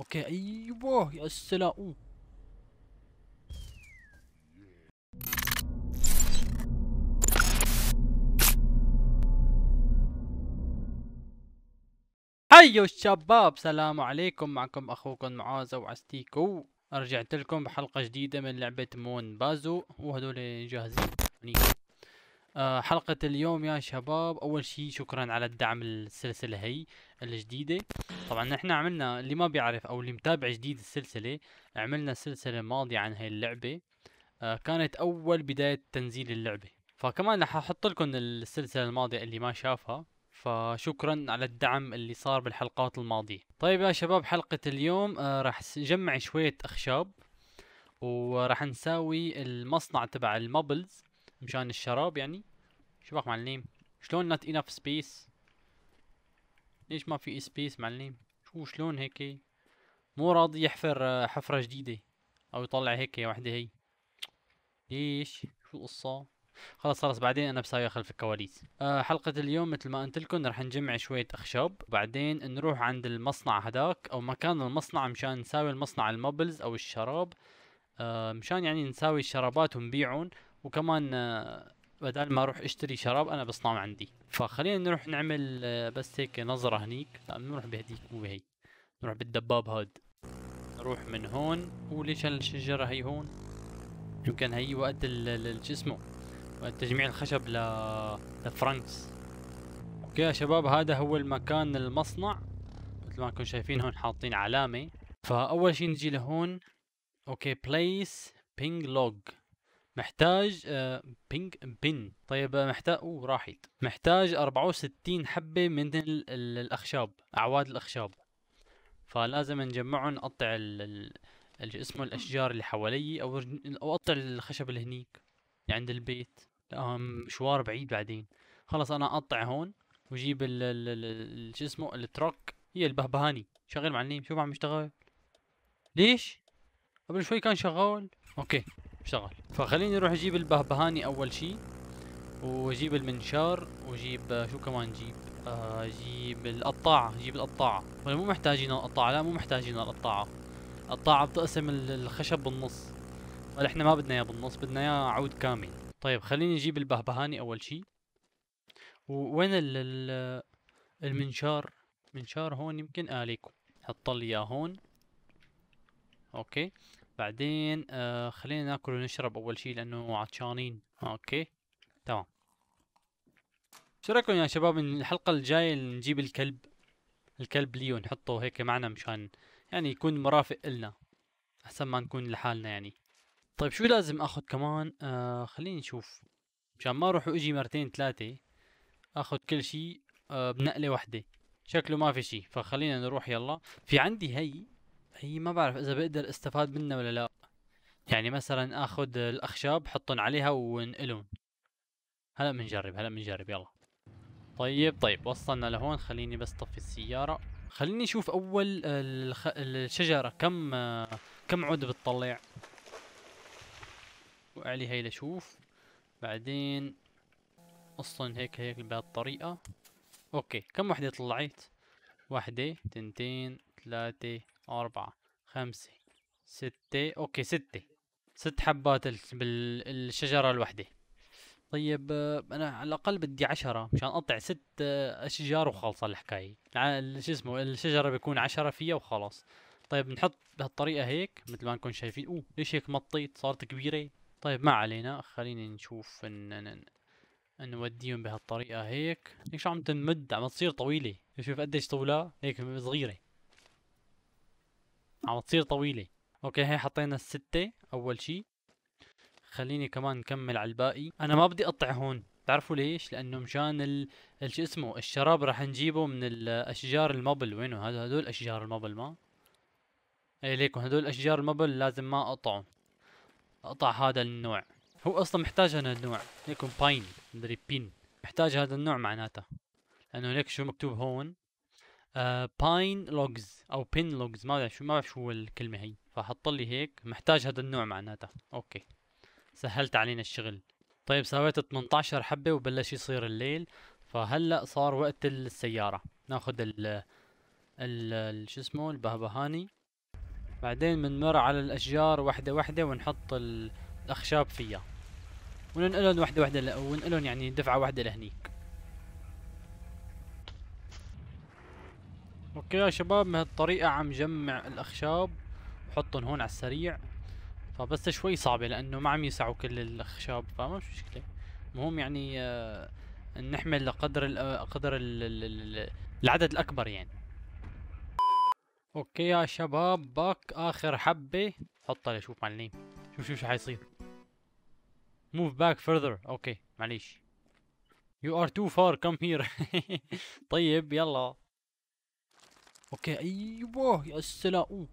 اوكي ايوه يا سلام أوه. هيو الشباب السلام عليكم معكم اخوكم معاذ وعستيكو رجعت لكم بحلقه جديده من لعبه مون بازو وهذول جاهزين آه، حلقة اليوم يا شباب أول شيء شكرا على الدعم السلسلة هي الجديدة طبعا نحن عملنا اللي ما بيعرف أو اللي متابع جديد السلسلة عملنا سلسلة ماضية عن هاي اللعبة آه، كانت أول بداية تنزيل اللعبة فكمان رح أحط لكم السلسلة الماضية اللي ما شافها فشكرا على الدعم اللي صار بالحلقات الماضية طيب يا شباب حلقة اليوم آه، راح نجمع شوية أخشاب وراح نساوي المصنع تبع المبلز مشان الشراب يعني شو بك معلم شلون نات اناف سبيس ليش ما في سبيس معلم شو شلون هيك مو راضي يحفر حفرة جديدة او يطلع هيك وحدة هي ليش شو القصة خلص خلص بعدين انا بساوي خلف الكواليس أه حلقة اليوم مثل ما قلت لكم رح نجمع شوية اخشاب وبعدين نروح عند المصنع هداك او مكان المصنع مشان نساوي المصنع المبلز او الشراب أه مشان يعني نساوي الشرابات ونبيعهم وكمان آه، بدل ما اروح اشتري شراب انا بصنعه عندي فخلينا نروح نعمل آه، بس هيك نظره هنيك لا نروح بهديك مو بهي نروح بالدباب هاد نروح من هون وليش الشجره هي هون يمكن هي وقت شو اسمه وقت تجميع الخشب ل لفرانكس اوكي يا شباب هذا هو المكان المصنع مثل ما انكم شايفين هون حاطين علامه فاول شيء نجي لهون اوكي بليس بينج لوج محتاج بينج آه، بن طيب آه، محتاج اوه راحت محتاج 64 حبه من الاخشاب اعواد الاخشاب فلازم نجمعهم نقطع ال اسمه الاشجار اللي حوالي او او اقطع الخشب اللي هنيك اللي عند البيت مشوار بعيد بعدين خلص انا اقطع هون وجيب ال شو اسمه التراك هي البهبهاني شغل معلم شو ما عم يشتغل ليش قبل شوي كان شغال اوكي شغل فخليني اروح اجيب البهبهاني اول شيء واجيب المنشار واجيب شو كمان اجيب آه، اجيب القطاعة اجيب القطاعة ولا مو محتاجين القطاعة لا مو محتاجين القطاعة القطاعة بتقسم الخشب بالنص ولا احنا ما بدنا اياه بالنص بدنا اياه عود كامل طيب خليني اجيب البهبهاني اول شيء وين ال المنشار منشار هون يمكن آه ليكم حط لي اياه هون اوكي بعدين آه خلينا ناكل ونشرب اول شيء لانه عطشانين اوكي تمام شو رايكم يا شباب ان الحلقه الجايه نجيب الكلب الكلب ليو نحطه هيك معنا مشان يعني يكون مرافق إلنا احسن ما نكون لحالنا يعني طيب شو لازم اخذ كمان آه خليني نشوف مشان ما اروح واجي مرتين ثلاثه اخذ كل شيء آه بنقله واحده شكله ما في شيء فخلينا نروح يلا في عندي هي هي ما بعرف اذا بقدر استفاد منها ولا لا يعني مثلا اخذ الاخشاب حطهم عليها وانقلهم هلا بنجرب هلا بنجرب يلا طيب طيب وصلنا لهون خليني بس طفي السياره خليني اشوف اول الخ... الشجره كم كم عود بتطلع وعلي هي لشوف بعدين اصلا هيك هيك بهالطريقه اوكي كم وحده طلعت واحده تنتين ثلاثه أربعة خمسة ستة أوكي ستة ست حبات بالشجرة الوحدة طيب آه، أنا على الأقل بدي عشرة مشان أقطع ست آه، أشجار وخلص الحكاية شو اسمه الشجرة بيكون عشرة فيها وخلاص طيب نحط بهالطريقة هيك مثل ما نكون شايفين أوه ليش هيك مطيت صارت كبيرة طيب ما علينا خليني نشوف إن نوديهم بهالطريقة هيك ليش عم تنمد عم تصير طويلة شوف قديش طولها هيك صغيرة عم تصير طويلة اوكي هي حطينا الستة اول شي خليني كمان نكمل على الباقي انا ما بدي اقطع هون تعرفوا ليش لانه مشان ال... شو اسمه الشراب راح نجيبه من الاشجار المبل وينه هذا هدول اشجار المبل ما اي ليكم هدول اشجار المبل لازم ما اقطعه اقطع هذا النوع هو اصلا محتاج هذا النوع ليكم باين مدري بين محتاج هذا النوع معناته لانه ليك شو مكتوب هون باين آه، لوجز او بين لوجز ما بعرف شو ما بعرف شو الكلمه هي فحط لي هيك محتاج هذا النوع معناتها اوكي سهلت علينا الشغل طيب سويت 18 حبه وبلش يصير الليل فهلا صار وقت السياره ناخذ ال ال شو اسمه البهبهاني بعدين بنمر على الاشجار وحده وحده ونحط الاخشاب فيها وننقلهم وحده وحده وننقلهم يعني دفعه وحده لهنيك اوكي يا شباب بهالطريقة عم جمع الاخشاب وحطهم هون على السريع فبس شوي صعبة لانه ما عم يسعوا كل الاخشاب فما في مشكلة المهم يعني آه نحمل لقدر قدر آه، العدد الاكبر يعني اوكي يا شباب باك اخر حبة حطها لشوف معلم شوف شوف شو حيصير move back further اوكي معليش you are too far come here طيب يلا اوكي ايوه يا سلام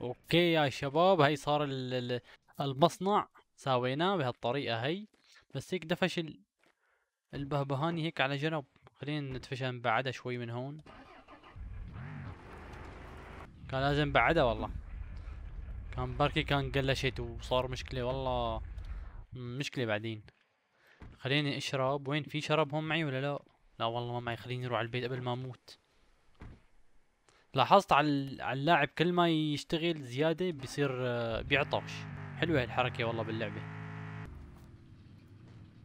اوكي يا شباب هاي صار المصنع ساويناه بهالطريقه هاي بس هيك دفش البهبهاني هيك على جنب خلينا ندفشها نبعدها شوي من هون كان لازم بعدها والله كان بركي كان قلشت وصار مشكلة والله مشكلة بعدين خليني اشرب وين في شرب هون معي ولا لا لا والله ما معي خليني اروح على البيت قبل ما اموت لاحظت على على اللاعب كل ما يشتغل زياده بيصير آه، بيعطش حلوه هالحركه والله باللعبه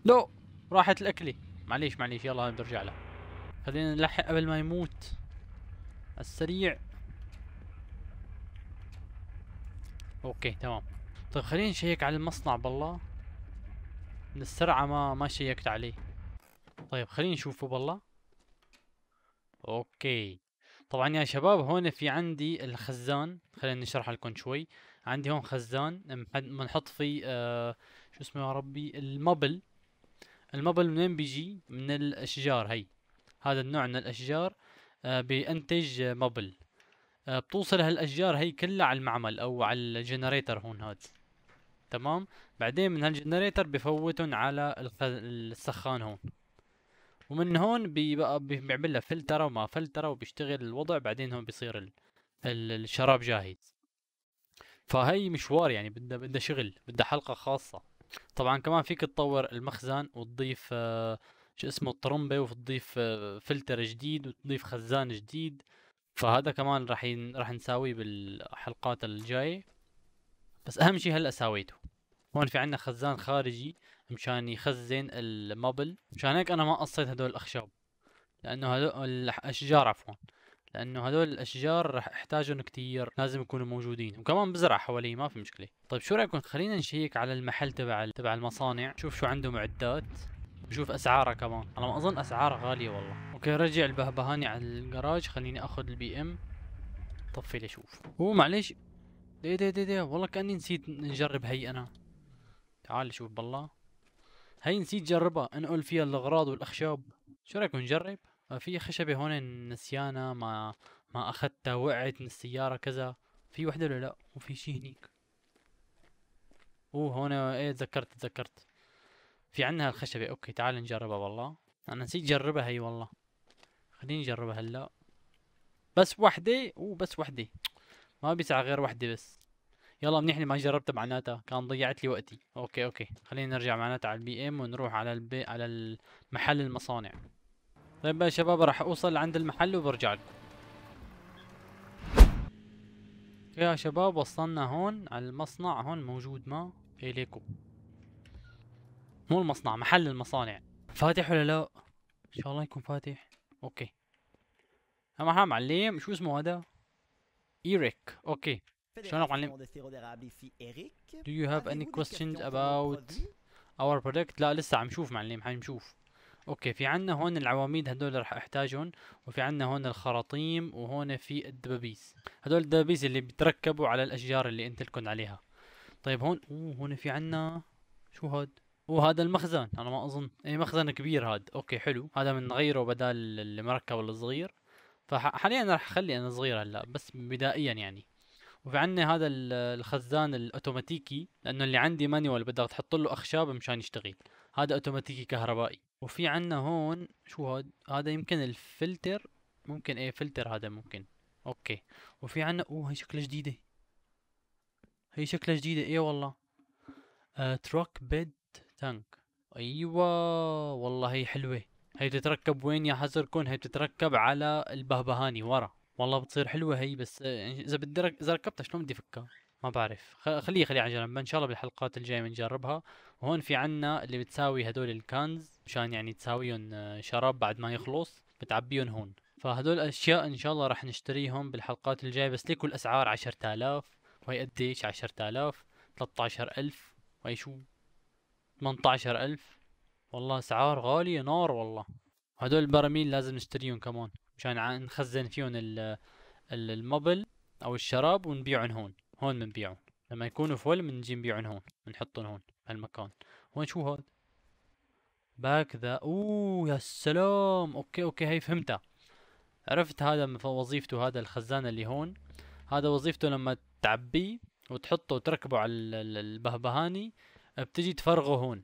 لو راحت الاكله معليش معليش يلا برجع لها خلينا نلحق قبل ما يموت السريع اوكي تمام طيب خلينا نشيك على المصنع بالله من السرعه ما ما شيكت عليه طيب خلينا نشوفه بالله اوكي طبعا يا شباب هون في عندي الخزان خلينا نشرح لكم شوي عندي هون خزان بنحط فيه آه شو اسمه يا ربي المبل المبل منين بيجي من الاشجار هي هذا النوع من الاشجار آه بينتج مبل آه بتوصل هالاشجار هي كلها على المعمل او على الجنريتر هون هاد تمام بعدين من هالجنريتر بفوتهم على السخان هون ومن هون بيعمل له فلتره وما فلتره وبيشتغل الوضع بعدين هون بيصير ال... الشراب جاهز فهي مشوار يعني بدها بدها شغل بدها حلقه خاصه طبعا كمان فيك تطور المخزن وتضيف آه، شو اسمه الطرمبه وتضيف آه، فلتر جديد وتضيف خزان جديد فهذا كمان راح ين... راح نساويه بالحلقات الجايه بس اهم شيء هلا ساويته هون في عندنا خزان خارجي مشان يخزن المبل مشان هيك انا ما قصيت هدول الاخشاب لانه هدول الاشجار عفوا لانه هدول الاشجار راح احتاجهم كتير لازم يكونوا موجودين وكمان بزرع حواليه ما في مشكله طيب شو رايكم خلينا نشيك على المحل تبع تبع المصانع شوف شو عنده معدات وشوف اسعاره كمان انا ما اظن اسعاره غاليه والله اوكي رجع البهبهاني على الجراج خليني اخذ البي ام طفي شوف هو معلش دي دي دي دي والله كاني نسيت نجرب هي انا تعال شوف بالله هاي نسيت جربها انقل فيها الاغراض والاخشاب شو رايكم نجرب آه، في خشبة هون نسيانة ما ما اخذتها وقعت من السيارة كذا في وحدة ولا لا وفي شي هنيك اوه هون ايه تذكرت تذكرت في عندنا هالخشبه اوكي تعال نجربها والله انا نسيت جربها هي والله خليني نجربها هلا بس وحدة اوه بس وحدة ما بيسع غير وحدة بس يلا منيح ما جربتها معناتها كان ضيعت لي وقتي اوكي اوكي خلينا نرجع معناتها على البي ام ونروح على البي على المحل المصانع طيب يا شباب راح اوصل عند المحل وبرجع لكم يا شباب وصلنا هون على المصنع هون موجود ما اليكم مو المصنع محل المصانع فاتح ولا لا ان شاء الله يكون فاتح اوكي اما معلم شو اسمه هذا ايريك اوكي شلون معلم Do you have any questions about our product لا لسه عم شوف معلم شوف. اوكي في عنا هون العواميد هدول رح احتاجهم وفي عنا هون الخراطيم وهون في الدبابيس هدول الدبابيس اللي بتركبوا على الاشجار اللي انت الكن عليها طيب هون اوه هون في عنا شو هاد وهذا المخزن انا ما اظن اي مخزن كبير هاد اوكي حلو هذا بنغيره بدل المركب الصغير فحاليا رح اخلي انا صغير هلا بس بدائيا يعني وفي عندنا هذا الخزان الاوتوماتيكي لانه اللي عندي مانيوال بدك تحط له اخشاب مشان يشتغل هذا اوتوماتيكي كهربائي وفي عندنا هون شو هاد هذا يمكن الفلتر ممكن ايه فلتر هذا ممكن اوكي وفي عندنا اوه هي شكلها جديده هي شكلها جديده ايه والله تروك تراك بيد تانك ايوه والله هي حلوه هي بتتركب وين يا حزركون هي بتتركب على البهبهاني ورا والله بتصير حلوه هي بس يعني اذا بدي اذا ركبتها شلون بدي فكها؟ ما بعرف خليه خليه على جنب ان شاء الله بالحلقات الجايه بنجربها وهون في عنا اللي بتساوي هدول الكنز مشان يعني تساويهم آه، شراب بعد ما يخلص بتعبيهم هون فهدول الاشياء ان شاء الله راح نشتريهم بالحلقات الجايه بس ليكوا الاسعار 10000 وهي قديش 10000 13000 وهي شو 18000 والله اسعار غاليه نار والله هدول البراميل لازم نشتريهم كمان مشان نخزن فيهم المبل او الشراب ونبيعهم هون هون بنبيعهم لما يكونوا فول بنجي نبيعهم هون بنحطهم هون بهالمكان هون شو هاد باك ذا اوه يا سلام اوكي اوكي هي فهمتها عرفت هذا وظيفته هذا الخزان اللي هون هذا وظيفته لما تعبيه وتحطه وتركبه على البهبهاني بتجي تفرغه هون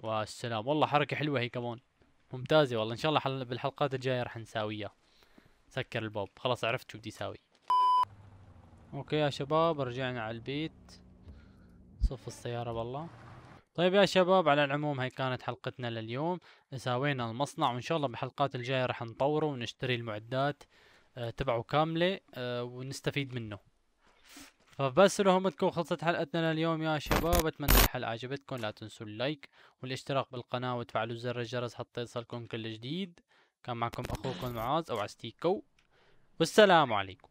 والسلام والله حركة حلوة هي كمان ممتازة والله ان شاء الله بالحلقات الجاية راح نساويها سكر الباب خلاص عرفت شو بدي اساوي اوكي يا شباب رجعنا على البيت صف السيارة والله طيب يا شباب على العموم هاي كانت حلقتنا لليوم سوينا المصنع وان شاء الله بالحلقات الجاية راح نطوره ونشتري المعدات آه، تبعه كاملة آه، ونستفيد منه فبس لهم تكون خلصت حلقتنا لليوم يا شباب اتمنى الحلقه عجبتكم لا تنسوا اللايك والاشتراك بالقناه وتفعلوا زر الجرس حتى يصلكم كل جديد كان معكم اخوكم معاذ او عستيكو والسلام عليكم